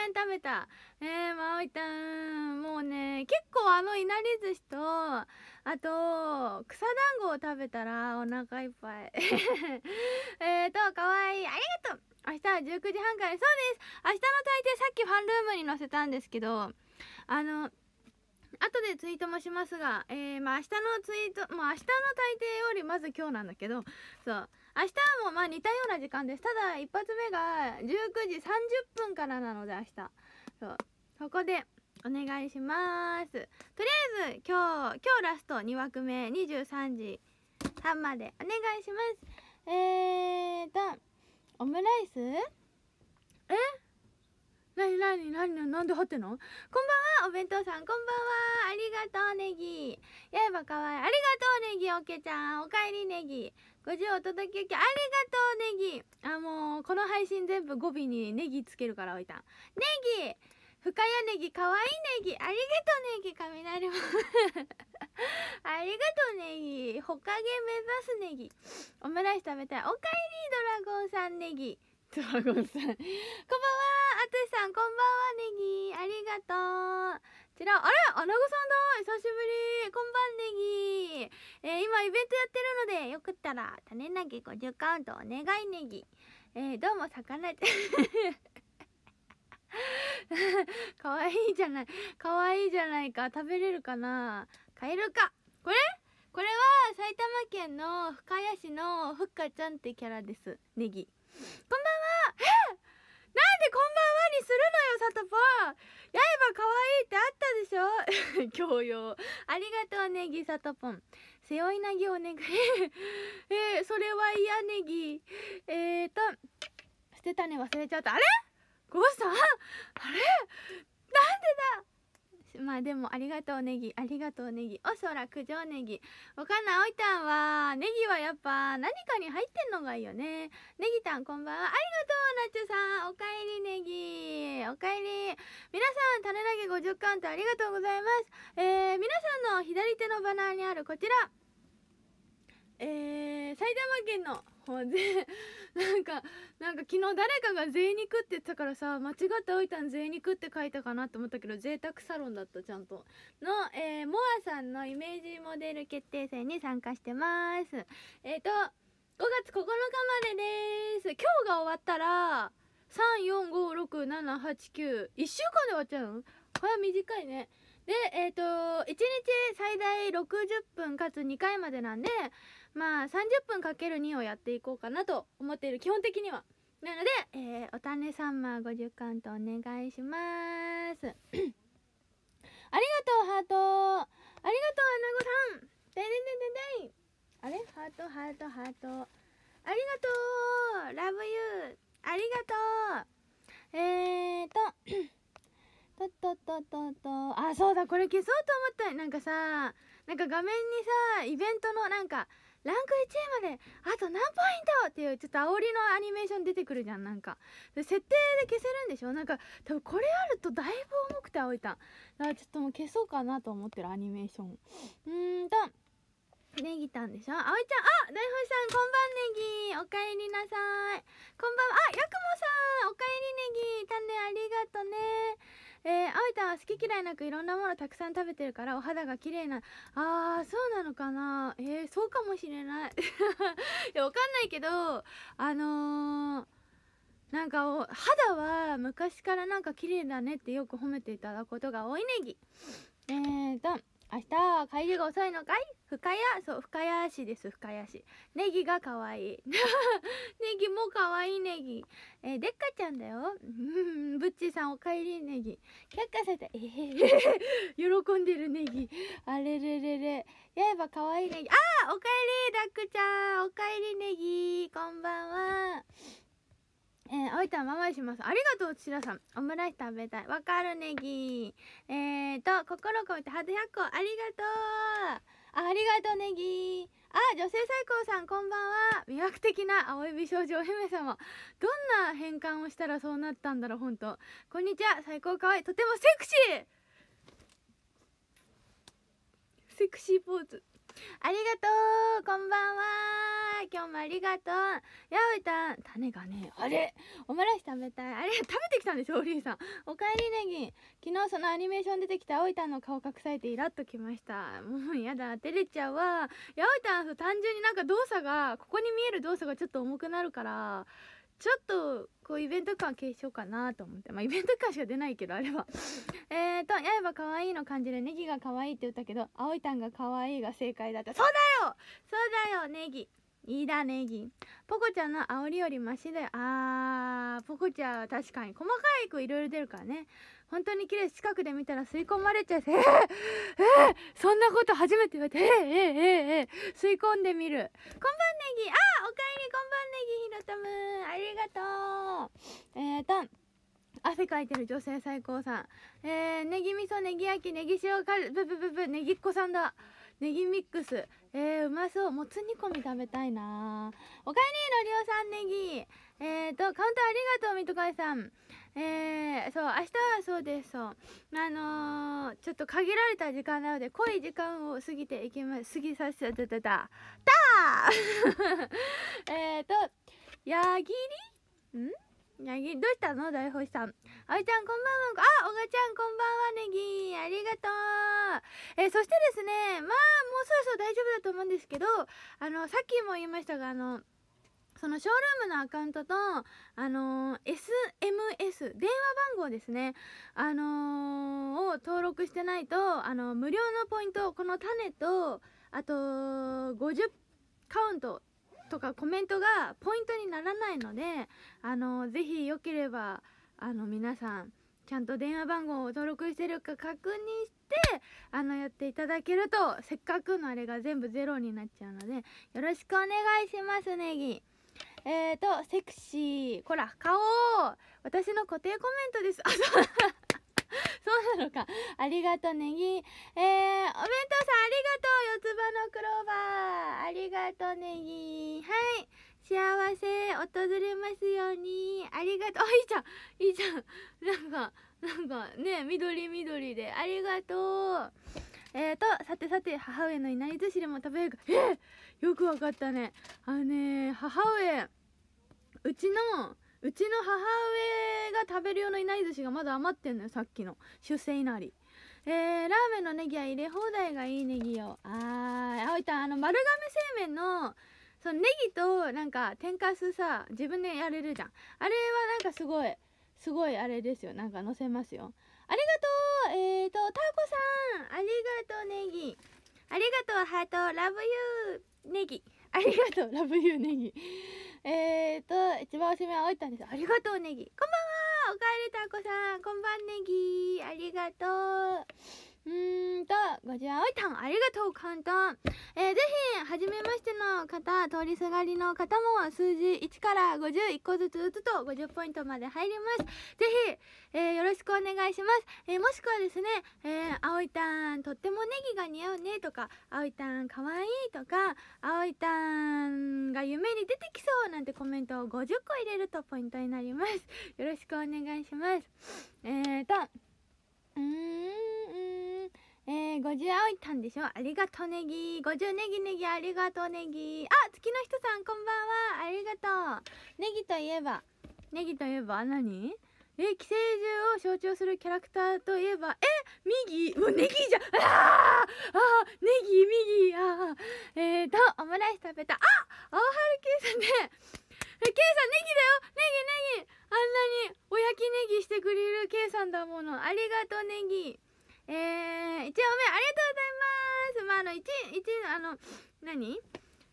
麺食べたえまおいたんもうね結構あのいなり寿司とあと草団子を食べたらお腹いっぱい えっとかわいいありがとう明日は19時半からそうです明日の大抵さっきファンルームに載せたんですけどあの後でツイートもしますが、えー、まあ明日のツイート、まあ明日の大抵よりまず今日なんだけど、そう、明日はもうまあ似たような時間ですただ一発目が19時30分からなので明日そうここでお願いしますとりあえず今日今日ラスト2枠目23時半までお願いしますえーとオムライスえなになになになんではってのこんばんはお弁当さんこんばんはがとうネギやえばかわいいありがとうネギおけちゃんおかえりネギ50お届けおきありがとうネギあもうこの配信全部語尾にネギつけるからおいたんネギ深谷ネギかわいいネギありがとうネギ雷も ありがとうネギほかげ目指すネギオムライス食べたいおかえりドラゴンさんネギドラゴンさんこんばんはあつしさんこんばんはネギありがとうちら、あれアナゴさんだ久しぶりこんばんねぎえー、今イベントやってるので、よかったら、種なぎ50カウントお願いねぎえー、どうも魚、かわいいじゃない。かわいいじゃないか。食べれるかな買えるかこれこれは埼玉県の深谷市のふっかちゃんってキャラです。ネギ。こんばんはでこんばんはにするのよ、さとぽんやえば可愛いってあったでしょ 教養。ありがとうネギさとぽん。背負い投げお願い。えー、それは嫌ねぎ。えーと、捨てたね忘れちゃった。あれゴーさん あれなんでだまあでもありがとうネギありがとうネギおそら九条ネギわかんないおいたんはネギはやっぱ何かに入ってんのがいいよねネギたんこんばんはありがとうなっちょさんおかえりネギおかえり皆さん種投げ50カウントありがとうございますえー、皆さんの左手のバナーにあるこちらえー、埼玉県の方で、なんかなんか昨日誰かが「贅肉」って言ったからさ間違っておいたん「贅肉」って書いたかなと思ったけど贅沢サロンだったちゃんとの、えー、モアさんのイメージモデル決定戦に参加してますえっ、ー、と5月9日までです今日が終わったら3456789 1週間で終わっちゃうのこれは短いねでえっ、ー、と1日最大60分かつ2回までなんでまあ30分かける2をやっていこうかなと思っている基本的にはなので、えー、お種さサンマ50巻とお願いします ありがとうハートありがとうアナゴさんででででであれハートハートハートありがとうラブユーありがとうえーと とっとっとっとっとあそうだこれ消そうと思ったなんかさなんか画面にさイベントのなんかランク1位まであと何ポイントっていうちょっと煽りのアニメーション出てくるじゃんなんか設定で消せるんでしょなんか多分これあるとだいぶ重くて青いただからちょっともう消そうかなと思ってるアニメーションうんとネギたんでしょ葵ちゃんあ大本さんこんばんネギおかえりなさいこんばんはあやくもさんおかえりネギネありがとねえー、あいたんは好き嫌いなくいろんなものたくさん食べてるからお肌が綺麗なあーそうなのかなえー、そうかもしれない いやわかんないけどあのー、なんか肌は昔からなんか綺麗だねってよく褒めていただくことが多いねぎえーと明日は帰りが遅いのかい深谷そう深谷市です深谷市ネギが可愛い ネギも可愛いネギえー、でっかちゃんだようんぶっちさんおかえりネギ却下されたえー、喜んでるネギあれれれれやえば可愛いネギあーおかえりだっくちゃんおかえりネギこんばんはえー、おいたままいします。ありがとう、ちらさん。オムライス食べたい。わかるねぎえーと、心込めてハート100個、ありがとうあありがとうねぎあ、女性最高さん、こんばんは。魅惑的な青指少女お姫様。どんな変換をしたらそうなったんだろう、ほんと。こんにちは、最高かわいい。とてもセクシーセクシーポーズ。ありがとうこんばんは今日もありがとうやおいたん種がねあれおもらし食べたいあれ食べてきたんでしょおりさんおかえりねぎ昨日そのアニメーション出てきたおいたんの顔隠されてイラッときましたもうやだ照れちゃうわやおいたん単純になんか動作がここに見える動作がちょっと重くなるからちょっとこうイベント感消しようかなと思ってまあイベント感しか出ないけどあれは えーと「やえばかわいい」の感じでネギがかわいいって言ったけど「あいたんがかわいい」が正解だったそうだよそうだよネギいいだネギポコちゃんの煽りよりマシだよあーポコちゃんは確かに細かい子いろいろ出るからね本当に綺麗近くで見たら吸い込まれちゃうえー、えー、そんなこと初めて言われてえー、えー、ええ吸い込んでみるこんばんねぎあおかえりこんばんねぎひろたむありがとうえーと汗かいてる女性最高さん。えー、ネギ味噌、ネギ焼き、ネギ塩カル、ブブブブ、ネギっ子さんだ。ネギミックス。えー、うまそう。もつ煮込み食べたいなおかえりのりおさん、ネギ。えーと、カウンターありがとう、みとかいさん。えー、そう、明日はそうです、そう。あのー、ちょっと限られた時間なので、濃い時間を過ぎていきます。過ぎさせてたた。たー えーと、やぎりんなぎ、どうしたの大星さん。あいちゃん、こんばんは。あ、おがちゃん、こんばんは、ネギ。ありがとう。えそしてですね、まあ、もうそろそろ大丈夫だと思うんですけど、あの、さっきも言いましたが、あの、そのショールームのアカウントと、あのー、SMS、電話番号ですね、あのー、を登録してないと、あのー、無料のポイント、この種と、あと、50カウントとかコメントがポイントにならないのであのぜひよければあの皆さんちゃんと電話番号を登録してるか確認してあのやっていただけるとせっかくのあれが全部ゼロになっちゃうのでよろしくお願いしますネギえーとセクシーこら顔私の固定コメントですあそう そうなのか。ありがとう、ネギ。えー、お弁当さん、ありがとう、四つ葉のクローバー。ありがとう、ネギ。はい。幸せ、訪れますように。ありがとう。あ、いいじゃん。いいじゃん。なんか、なんか、ね、緑緑で。ありがとう。えーと、さてさて、母上のいなり寿司でも食べるか。えー、よくわかったね。あのね、母上、うちの、うちの母上が食べる用のいない寿司がまだ余ってんのよさっきの出世いなりえー、ラーメンのネギは入れ放題がいいネギよあーあおいたあの丸亀製麺のそのネギとなんか天かすさ自分でやれるじゃんあれはなんかすごいすごいあれですよなんかのせますよありがとうえーとタコさんありがとうネギありがとうハートラブユーネギありがとう、ラブユーネギ。えーと、一番おしめはおいたんです。ありがとう、ネギ。こんばんはおかえりたこさん。こんばんネギ。ありがとう。うんと、ご自いたん、ありがとう、簡単。えー、ぜひ、はじめましての方、通りすがりの方も、数字1から51個ずつ打つと、50ポイントまで入ります。ぜひ、えー、よろしくお願いします。えー、もしくはですね、えあいたん、とってもネギが似合うね、とか、あおいたん、かわいい、とか、あおいたんが夢に出てきそう、なんてコメントを50個入れるとポイントになります。よろしくお願いします。えーと、うんうんえー、50青いたんでしょありがとうネギ50ネギネギありがとうネギあ月の人さんこんばんはありがとうネギといえばネギといえば何え寄生獣を象徴するキャラクターといえばえ右もうネギじゃあああネギ右あえーとオムライス食べたあ青春キ算さんねケイさんネギだよネギネギあんなにお焼きネギしてくれるケイさんだものありがとうネギえー、おめえ。ありがとうございますまああの1、1あの何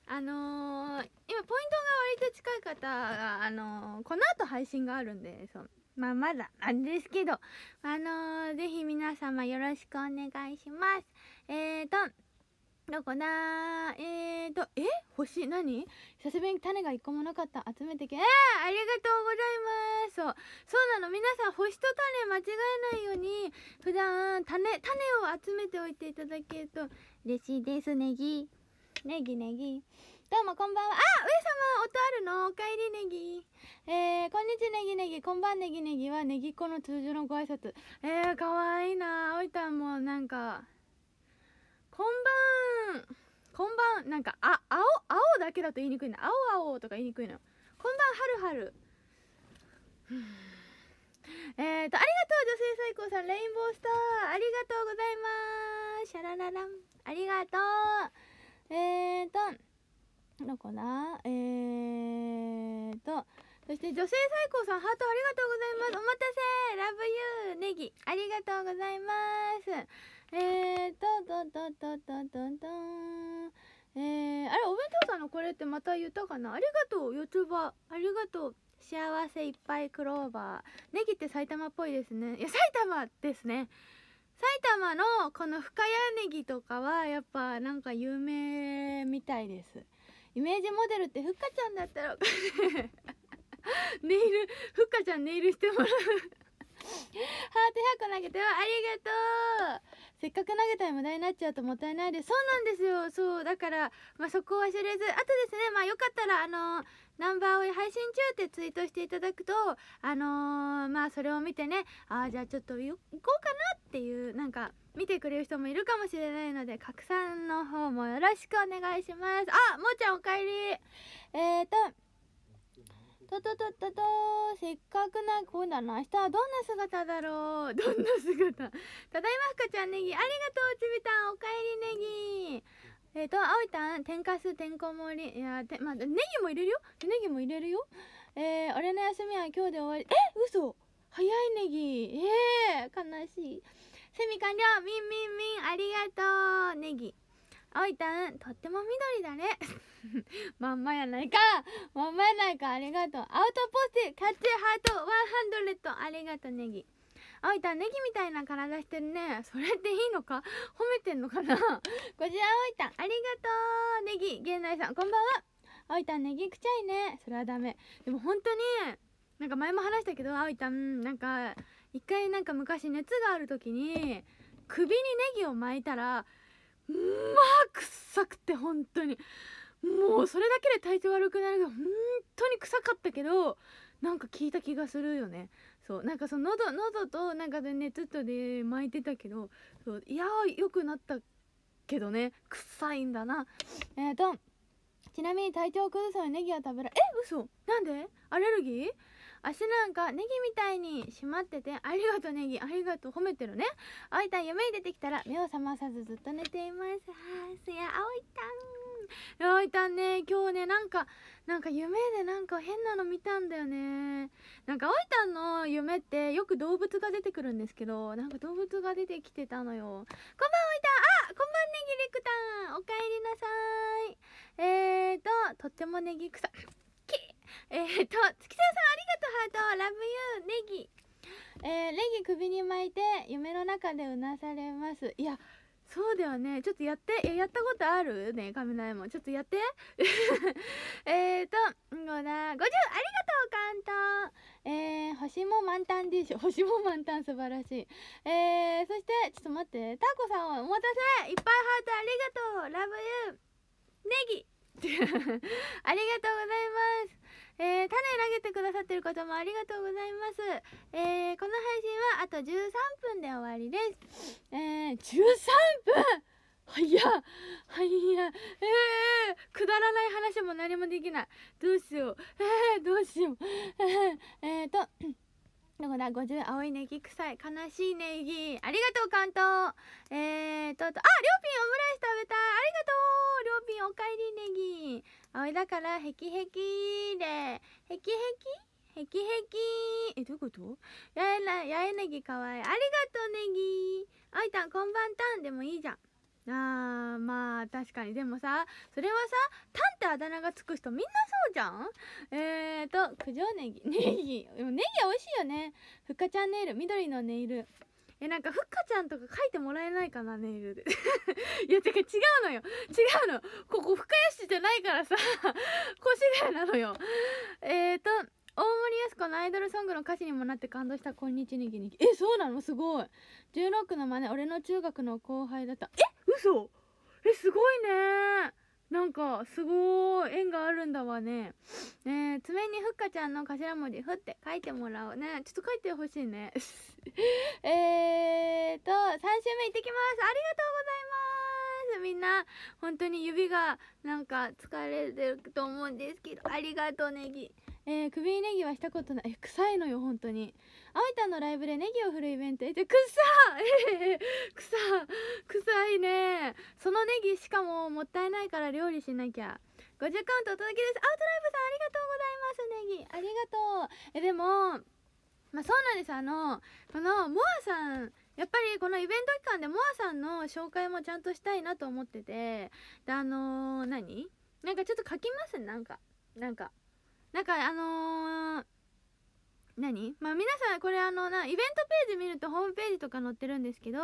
あのー、今ポイントが割と近い方があのー、この後配信があるんでそうまあまだなんですけどあのー、ぜひ皆様よろしくお願いしますえーとどこだえーと、え星何久しぶりに種が一個もなかった。集めてけ。えー、ありがとうございます。そう、そうなの。皆さん、星と種間違えないように、普段、種、種を集めておいていただけると嬉しいです。ネギ。ネギネギ。どうもこんばんは。あ上様音あるのおかえりネギ。えー、こんにちはネギネギ。こんばんネギネギはネギっ子の通常のご挨拶。えー、かわいいなおいたんもなんか、こんばんこんばんなんかあ青青だけだと言いにくいな青青とか言いにくいのこんばんはるはる えっとありがとう女性最高さんレインボースターありがとうございますシャラララんありがとうえっ、ー、とどこだえーとそして女性最高さんハートありがとうございますお待たせラブユーネギありがとうございますえー、ととととととだえー、あれお弁当さんのこれってまた言ったかなありがとう四つ葉ありがとう幸せいっぱいクローバーネギって埼玉っぽいですねいや埼玉ですね埼玉のこの深谷ネギとかはやっぱなんか有名みたいですイメージモデルってふっかちゃんだったらネイルふっかちゃんネイルしてもらうハート100個投げてはありがとうせっかく投げたら無駄になっちゃうともったいないですそうなんですよそうだから、まあ、そこを忘れずあとですねまあよかったらあのー、ナンバーを配信中ってツイートしていただくとあのー、まあそれを見てねああじゃあちょっと行こうかなっていうなんか見てくれる人もいるかもしれないので拡散の方もよろしくお願いしますあもーちゃんおかえりえーととととととせっかくなこうだな明日はどんな姿だろう どんな姿ただいまふかちゃんネギありがとうちびたんおかえりネギえっ、ー、とあおいたん天かすてんこ盛りいやて、まあ、ネギも入れるよネギも入れるよえー、俺の休みは今日で終わりえ嘘早いネギえー、悲しいセミ完了みんみんみんありがとうネギおいたんとっても緑だね まんまやないかまんまやないかありがとうアウトポストキャッチハートワンハンドレットありがとうネギあいたネギみたいな体してるねそれっていいのか褒めてんのかな こちらあいたありがとうネギ源内さんこんばんはあいたネギくちゃいねそれはダメでも本当になんか前も話したけどあいたんなんか一回なんか昔熱がある時に首にネギを巻いたらまあ臭くて本当にもうそれだけで体調悪くなるけど本当に臭かったけどなんか聞いた気がするよねそうなんかその喉喉となんかで熱とで巻いてたけどそういや良くなったけどね臭いんだなえっ、ー、とちなみに体調を崩すのにネギは食べらえ嘘なんでアレルギー足なんかネギみたいに締まっててありがとうネギありがとう褒めてるねあいたん夢に出てきたら目を覚まさずずっと寝ていますはーすやあおいたんあおいたんね今日ねなんかなんか夢でなんか変なの見たんだよねなんかあおいたんの夢ってよく動物が出てくるんですけどなんか動物が出てきてたのよこんばんおいたんあこんばんネギレクたんおかえりなさいえーととってもネギ臭えー、っと、月田さんありがとう、ハート、ラブユー、ネギ。えー、ネギ首に巻いて、夢の中でうなされます。いや、そうだよね。ちょっとやって。やったことあるね、雷も。ちょっとやって。えっと、ごな、50! ありがとう、簡単えー、星も満タンでしょ。星も満タン、素晴らしい。えー、そして、ちょっと待って。タコさんお待たせいっぱいハートありがとうラブユーネギ ありがとうございます。えー、種投げてくださってる方もありがとうございます。えー、この配信はあと13分で終わりです。えー、13分はいや、はいや、えー、くだらない話も何もできない。どうしよう。えー、どうしよう。えー、えー、と、どこだ50青いネギ臭い悲しいネギありがとう関東えーとありょうぴんオムライス食べたいありがとうりょうぴんおかえりネギ青いだからヘキヘキでヘキヘキヘキヘキえどういうことやえなやえネギかわいいありがとうネギあいたんこんばんたんでもいいじゃんあーまあ確かにでもさそれはさ「タン」ってあだ名がつく人みんなそうじゃんえーと九条ネギ ネギネギ美味しいよねふっかちゃんネイル緑のネイルえなんかふっかちゃんとか書いてもらえないかなネイルで いやてか違うのよ違うのここかや市じゃないからさ越谷 なのよえーと大森靖子のアイドルソングの歌詞にもなって感動した「こんにちにぎにぎ」えそうなのすごい16の真似俺の中学の後輩だったえ嘘えすごいねなんかすごい縁があるんだわねね爪にふっかちゃんの頭文字「ふ」って書いてもらおうねちょっと書いてほしいね えーと3週目行ってきますありがとうございますみんな本当に指がなんか疲れてると思うんですけどありがとうネギえー、首ネギはしたことない臭いのよ本当にあいたんのライブでネギを振るイベントえ、ってくっさ、え臭 臭いねそのネギしかももったいないから料理しなきゃ50カウントお届けですアウトライブさんありがとうございますネギありがとうえでもまあそうなんですあのこのモアさんやっぱりこのイベント期間でモアさんの紹介もちゃんとしたいなと思っててであのー、何なんかちょっと書きますなんかなんかなんかあのー、何まあ皆さんこれあのなイベントページ見るとホームページとか載ってるんですけど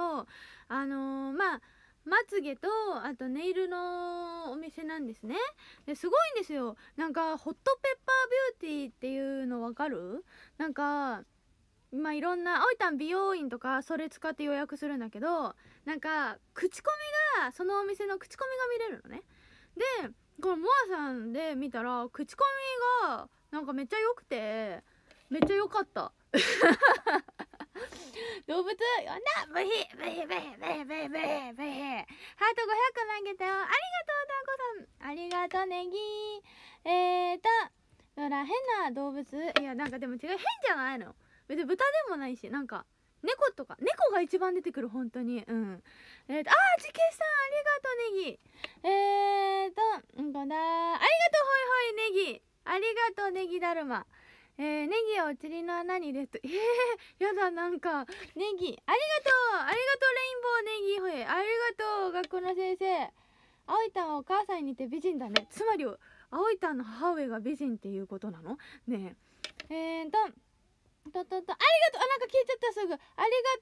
あのー、まあまつげとあとネイルのお店なんですねですごいんですよなんかホットペッパービューティーっていうのわかるなんかまあいろんな青いたん美容院とかそれ使って予約するんだけどなんか口コミがそのお店の口コミが見れるのねでこのモアさんで見たら口コミがなんかめっちゃ良くてめっちゃ良かった 動物よなブヒブヒブヒブヒブヒブヒブヒハート500投げたよありがとうタコさんありがとうネギえーとだから変な動物いやなんかでも違う変じゃないの別に豚でもないしなんか猫とか猫が一番出てくる本当にうんえーと、あー、ちけさん、ありがとう、ネギ。えーと、んこだありがとう、ほいほい、ネギ。ありがとう、ネギだるま。えー、ネギをちりの穴に入れて、えー、やだ、なんか、ネギ。ありがとうありがとう、レインボー、ネギ、ほい。ありがとう、学校の先生。あおいたんはお母さんに似て美人だね。つまり、あおいたんの母上が美人っていうことなのねえ。えーと、ととと、ありがとうあ、なんか消えちゃった、すぐ。ありが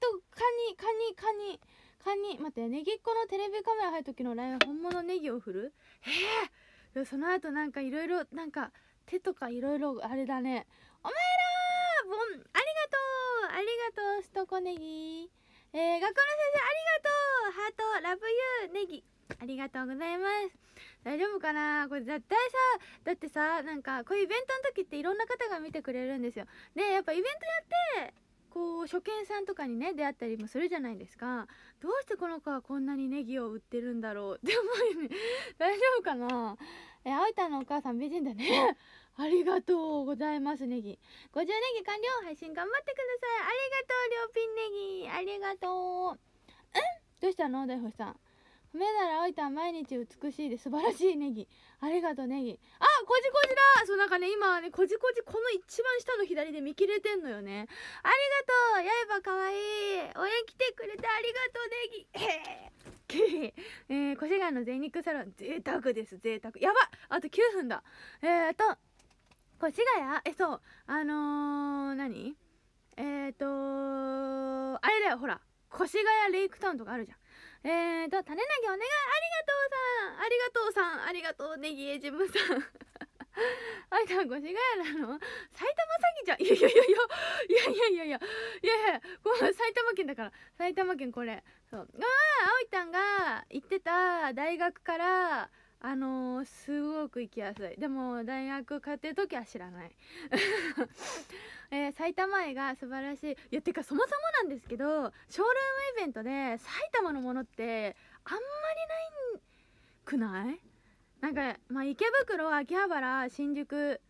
とう、カニ、カニ、カニ。カニ待ってネギっ子のテレビカメラ入る時のラインは本物ネギを振るへえその後なんかいろいろなんか手とかいろいろあれだねお前らボンありがとうありがとうストコネギえー、学校の先生ありがとうハートラブユーネギありがとうございます大丈夫かなこれ絶対さだってさなんかこういうイベントの時っていろんな方が見てくれるんですよねやっぱイベントやってこう初見さんとかにね出会ったりもするじゃないですかどうしてこの子はこんなにネギを売ってるんだろうって思いね 大丈夫かなえあうたのお母さん美人だね ありがとうございますネギ50ネギ完了配信頑張ってくださいありがとう両ピンネギありがとううんどうしたの大保さん梅ならおいた毎日美しいで素晴らしいネギありがとうネギあこじこじだそうなんかね今ねこじこじこの一番下の左で見切れてんのよねありがとうやばかわいい応援来てくれてありがとうネギえー、越谷の贅肉サロン贅沢です贅沢やばあと9分だえーと越谷えそうあのー、何えっ、ー、とあれだよほら越谷レイクタウンとかあるじゃんえーと種投げお願いありがとうさんありがとうさんありがとうネギエジムさんあいたんご越谷なの埼玉詐欺じゃんいやいやいやいやいやいやいやいやいやこの埼玉県だから埼玉県これそうああいたんが行ってた大学からあのー、すごく行きやすいでも大学通ってる時は知らない、えー、埼玉愛が素晴らしいいやてかそもそもなんですけどショールームイベントで埼玉のものってあんまりないくないなんか、まあ、池袋秋葉原新宿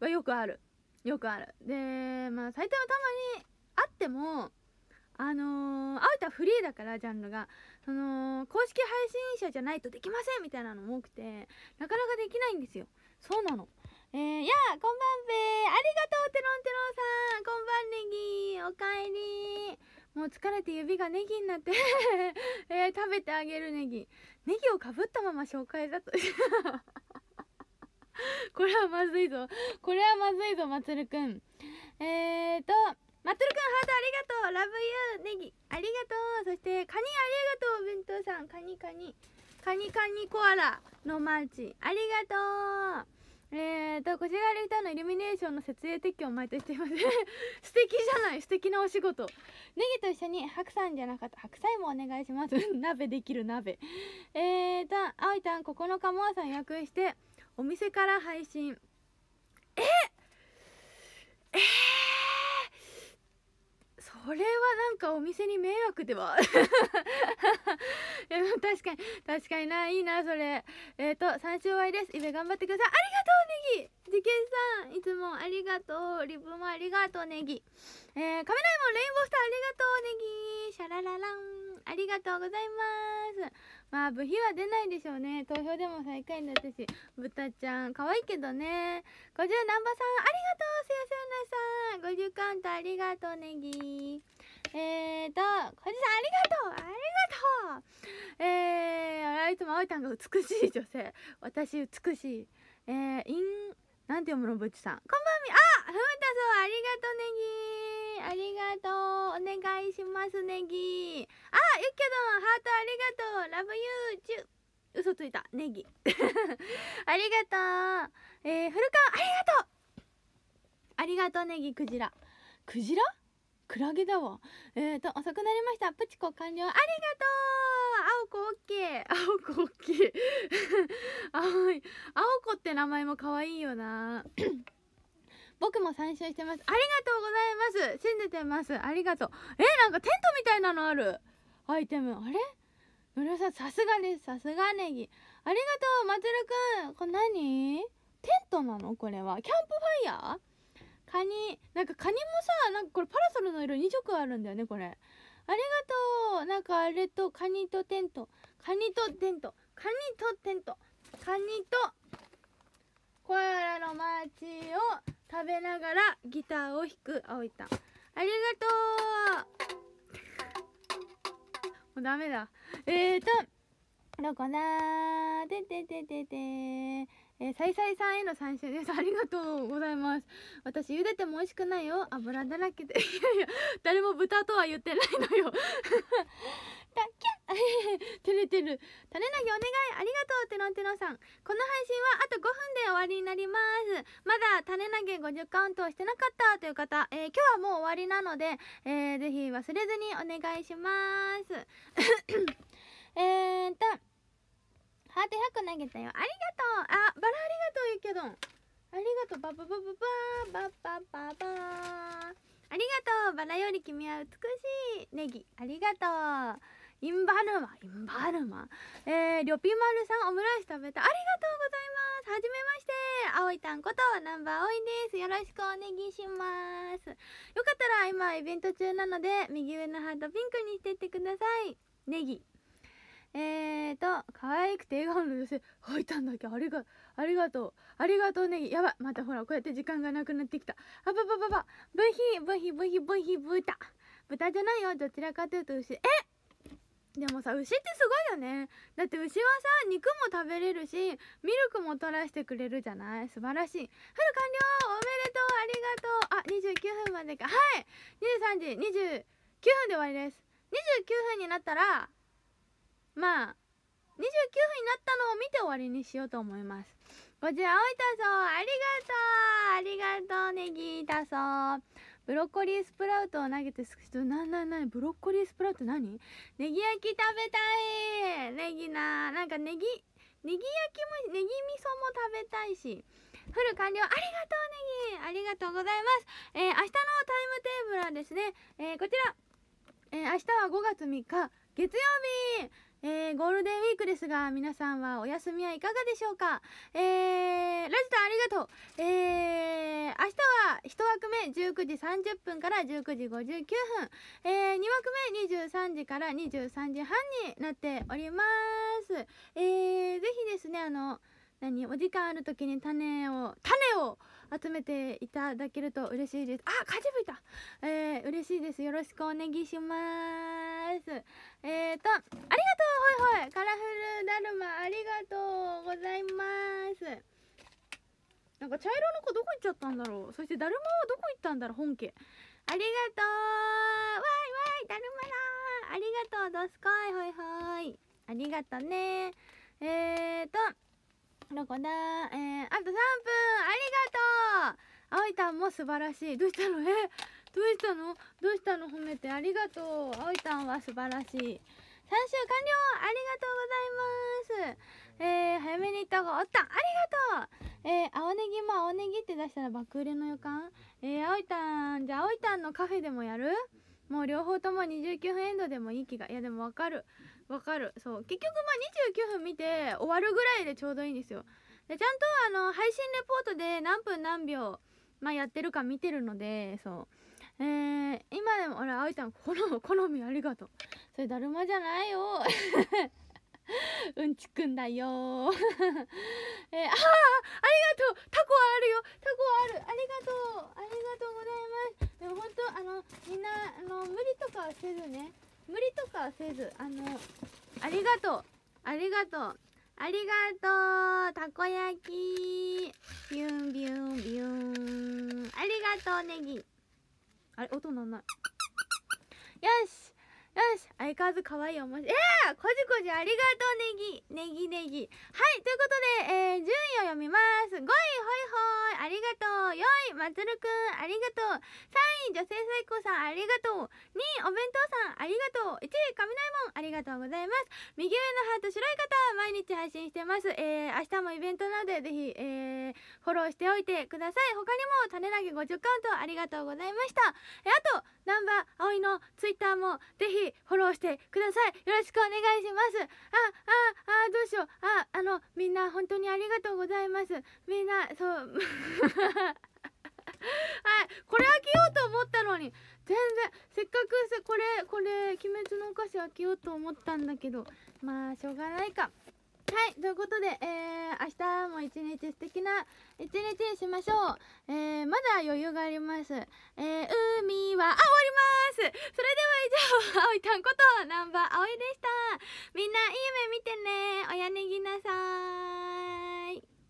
はよくあるよくあるでまあ埼玉たまにあってもあのー、アウタフリーだからジャンルがその公式配信者じゃないとできませんみたいなのも多くてなかなかできないんですよそうなのえー、やあこんばんべありがとうテロンテロンさんこんばんねぎ、おかえりもう疲れて指がネギになって えー、食べてあげるネギネギをかぶったまま紹介だと これはまずいぞこれはまずいぞまつるくんえーとマットルくんハートありがとうラブユーネギありがとうそしてカニありがとう弁当さんカニカニカニカニコアラのマーチありがとうえーとこちらターのイルミネーションの設営撤去を毎年しています 素敵じゃない素敵なお仕事ネギと一緒に白菜じゃなかった白菜もお願いします 鍋できる鍋えーとあおいたん9日もあさん予約してお店から配信えっこれはなんかお店に迷惑では いや確かに確かにないいなそれえっ、ー、と三週終わりですイベ頑張ってくださいありがとうネギ事件さんいつもありがとうリブもありがとうネギえー、カメラもレインボースターありがとうネギシャララランありがとうございますまあ部費は出ないでしょうね投票でも最下位だったしブタちゃん可愛いけどね50ナンバさんありがとうせやせやなさん50カウントありがとうネギえーと、小じさんありがとうありがとうえー、いつもあおいたんが美しい女性。私美しい。えー、イン、なんて読むのぶちさんこんばんみあふうたそうありがとうネギありがとうお願いしますネギあゆいきどんハートありがとうラブユーチュ嘘ついたネギ ありがとうえー、古川ありがとうありがとうネギクジラクジラクラゲだわえっ、ー、と遅くなりましたプチコ完了ありがとう青子オッケー青子オッケー青い青子って名前も可愛いよな僕も参照してますありがとうございます信じてますありがとうえー、なんかテントみたいなのあるアイテムあれのりおさんさすがですさすがネギありがとうまつるくんこれ何テントなのこれはキャンプファイヤーカニなんかカニもさなんかこれパラソルの色2色あるんだよねこれありがとうなんかあれとカニとテントカニとテントカニとテントカニとコアラのマーチを食べながらギターを弾くいたありがとうもうダメだえーとどこなーてててててえー、さいさいさんへの参集ですありがとうございます私茹でても美味しくないよ油だらけで いやいや誰も豚とは言ってないのよ たきゃ 照れてる種投げお願いありがとうてのんてのさんこの配信はあと5分で終わりになりますまだ種投げ50カウントしてなかったという方、えー、今日はもう終わりなので、えー、ぜひ忘れずにお願いします えーとハート100個投げたよありがとうあバラありがとうゆけどんありがとうバババババババババありがとうバラより君は美しいネギありがとうインバルマインバルマえー、りょぴまるさんオムライス食べたありがとうございますはじめましてあおいたんことナンバーあおいですよろしくお願いしますよかったら今イベント中なので右上のハートピンクにしてってくださいネギえと、可愛くて笑顔の女性、あ、いたんだっけありが、ありがとう。ありがとうねやばまたほら、こうやって時間がなくなってきた。あばばばば。ブヒ、ブヒ、ブヒ、ブヒ、ブタ。豚じゃないよ。どちらかというと牛。えでもさ牛ってすごいよねだって牛はさ肉も食べれるしミルクも取らせてくれるじゃない素晴らしいフル完了おめでとうありがとうあ29分までかはい23時29分で終わりです29分になったらまあ分になったのを見て終わりにしようと思いますこちら青いたそうありがとうありがとうネギたそうブロッコリースプラウトを投げてすくとなんなんなんブロッコリースプラウト何ネギ焼き食べたいネギななんかネギネギ焼きもネギ味噌も食べたいしフル完了ありがとうネギありがとうございます、えー、明日のタイムテーブルはですね、えー、こちら、えー、明日は5月3日月曜日えー、ゴールデンウィークですが、皆さんはお休みはいかがでしょうかえー、ラジタありがとうえー、明日は1枠目19時30分から19時59分、えー、2枠目23時から23時半になっております。えー、ぜひですね、あの、何お時間ある時に種を、種を集めていただけると嬉しいですあ風吹いたえー、嬉しいですよろしくお願いしますえーとありがとうほいほいカラフルだるまありがとうございますなんか茶色の子どこ行っちゃったんだろうそしてだるまはどこ行ったんだろう本家ありがとうわいわいだるまだありがとうどすこいほいほいありがとねえーとどこだえー、あと3分ありがとうあおいたんも素晴らしいどうしたの えどうしたのどうしたの褒めてありがとうあおいたんは素晴らしい3週完了ありがとうございますえー、早めに行った方がおったありがとうえー、青ネギも青ネギって出したら爆売れの予感えー、あおいたんじゃああおいたんのカフェでもやるもう両方とも29分エンドでもいい気がいやでもわかるわかるそう結局まあ29分見て終わるぐらいでちょうどいいんですよでちゃんとあの配信レポートで何分何秒、まあ、やってるか見てるのでそうえー、今でもあれあいちゃん好み 好みありがとうそれだるまじゃないよ うんちくんだよ えー、ああありがとうタコあるよタコあるありがとうありがとうございますでも本当あのみんなあの無理とかはせずね無理とかはせずあのありがとうありがとうありがとうたこ焼きビュンビュンビュンありがとうネギあれ音なんないよしよし相変わらず可愛いおもしえー、こじこじありがとうネギネギネギはいということで、えー、順位を読みます5位ホイホイありがとう4位まつるくんありがとう3位女性最高さんありがとう2位お弁当さんありがとう1位雷門ありがとうございます右上のハート白い方毎日配信してますえー、明日もイベントなのでぜひえー、フォローしておいてください他にも種投げ50カウントありがとうございましたえあとナンバー葵のツイッターもぜひひフォローしてくださいよろしくお願いしますあああどうしようああのみんな本当にありがとうございますみんなそう はい、これ開けようと思ったのに全然せっかくこれこれ「鬼滅のお菓子」開けようと思ったんだけどまあしょうがないかはいということで、えー、明日も一日素敵な一日にしましょう、えー、まだ余裕があります、えー、海はあ終わりますそれでは以上葵おいたんことナンバー葵でしたみんないい夢見てねおやねぎなさい